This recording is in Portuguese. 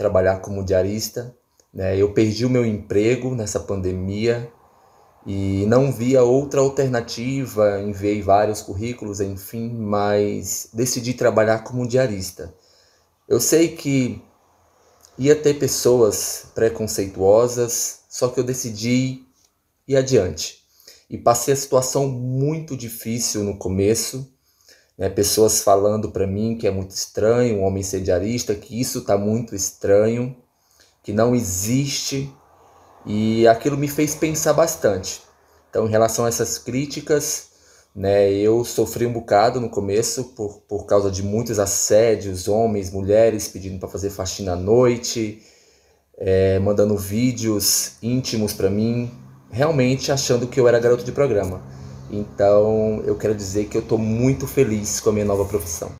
trabalhar como diarista. Né? Eu perdi o meu emprego nessa pandemia e não via outra alternativa. Enviei vários currículos, enfim, mas decidi trabalhar como diarista. Eu sei que ia ter pessoas preconceituosas, só que eu decidi ir adiante. E passei a situação muito difícil no começo, né, pessoas falando para mim que é muito estranho, um homem sediarista, que isso está muito estranho, que não existe, e aquilo me fez pensar bastante. Então, em relação a essas críticas, né, eu sofri um bocado no começo por, por causa de muitos assédios, homens, mulheres pedindo para fazer faxina à noite, é, mandando vídeos íntimos para mim, realmente achando que eu era garoto de programa. Então, eu quero dizer que eu estou muito feliz com a minha nova profissão.